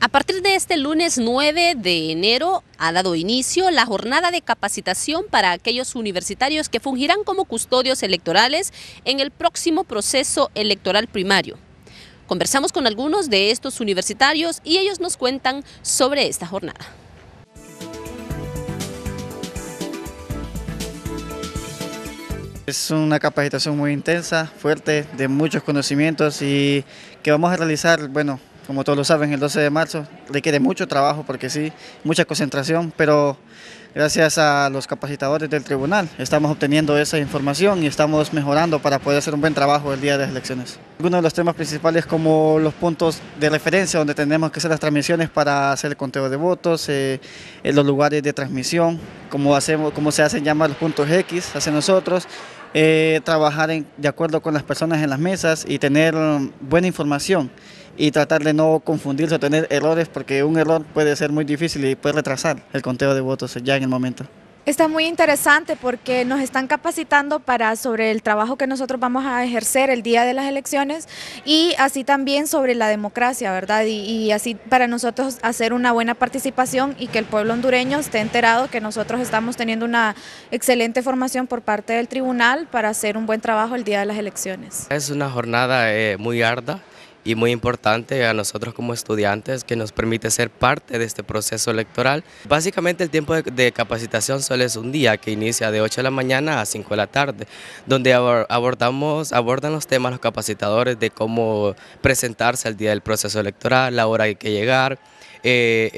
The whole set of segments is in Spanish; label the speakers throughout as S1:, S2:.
S1: A partir de este lunes 9 de enero ha dado inicio la jornada de capacitación para aquellos universitarios que fungirán como custodios electorales en el próximo proceso electoral primario. Conversamos con algunos de estos universitarios y ellos nos cuentan sobre esta jornada.
S2: Es una capacitación muy intensa, fuerte, de muchos conocimientos y que vamos a realizar, bueno, como todos lo saben, el 12 de marzo requiere mucho trabajo porque sí, mucha concentración, pero gracias a los capacitadores del tribunal estamos obteniendo esa información y estamos mejorando para poder hacer un buen trabajo el día de las elecciones. Uno de los temas principales como los puntos de referencia donde tenemos que hacer las transmisiones para hacer el conteo de votos, en eh, los lugares de transmisión, como, hacemos, cómo se hacen llamar los puntos X, hacia nosotros, eh, trabajar de acuerdo con las personas en las mesas y tener buena información y tratar de no confundirse o tener errores porque un error puede ser muy difícil y puede retrasar el conteo de votos ya en el momento.
S3: Está muy interesante porque nos están capacitando para sobre el trabajo que nosotros vamos a ejercer el día de las elecciones y así también sobre la democracia, ¿verdad? Y, así para nosotros hacer una buena participación y que el pueblo hondureño esté enterado que nosotros estamos teniendo una excelente formación por parte del tribunal para hacer un buen trabajo el día de las elecciones.
S4: Es una jornada eh, muy arda y muy importante a nosotros como estudiantes que nos permite ser parte de este proceso electoral. Básicamente el tiempo de, capacitación solo es un día que inicia de 8 de la mañana a 5 de la tarde, donde abordamos, abordan los temas los capacitadores de cómo presentarse al día del proceso electoral, la hora que hay que llegar, eh,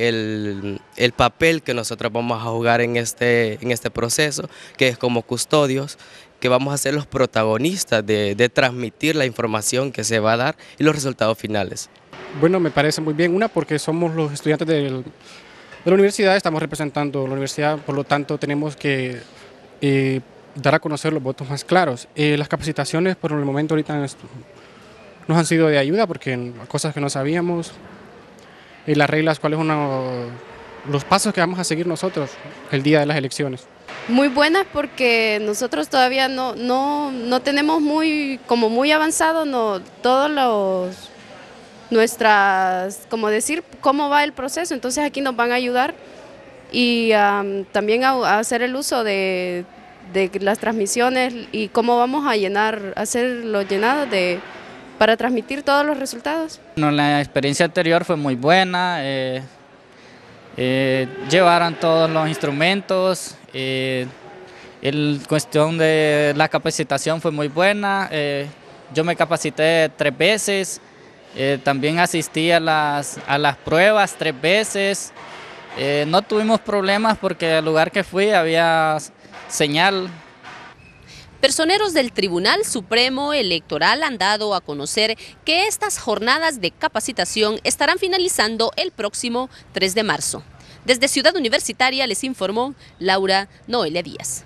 S4: el, papel que nosotros vamos a jugar en este, en este proceso, que es como custodios, que vamos a ser los protagonistas de, transmitir la información que se va a dar y los resultados finales.
S5: Bueno, me parece muy bien. Una, porque somos los estudiantes de la universidad, estamos representando la universidad, por lo tanto tenemos que eh, dar a conocer los votos más claros. Eh, las capacitaciones por el momento ahorita nos han sido de ayuda porque cosas que no sabíamos, eh, las reglas, cuáles son los pasos que vamos a seguir nosotros el día de las elecciones.
S6: Muy buenas porque nosotros todavía no, no, tenemos muy, como muy avanzado no, todos los nuestras, como decir, cómo va el proceso. Entonces aquí nos van a ayudar y también a, hacer el uso de, las transmisiones y cómo vamos a llenar, hacer los llenados de, para transmitir todos los resultados.
S7: Bueno, la experiencia anterior fue muy buena. Eh, eh, Llevaron todos los instrumentos, eh, cuestión de la capacitación fue muy buena, eh, yo me capacité tres veces, eh, también asistí a las, a las pruebas tres veces, no tuvimos
S1: problemas porque el lugar que fui había señal Personeros del Tribunal Supremo Electoral han dado a conocer que estas jornadas de capacitación estarán finalizando el próximo 3 de marzo. Desde Ciudad Universitaria les informó Laura Noelia Díaz.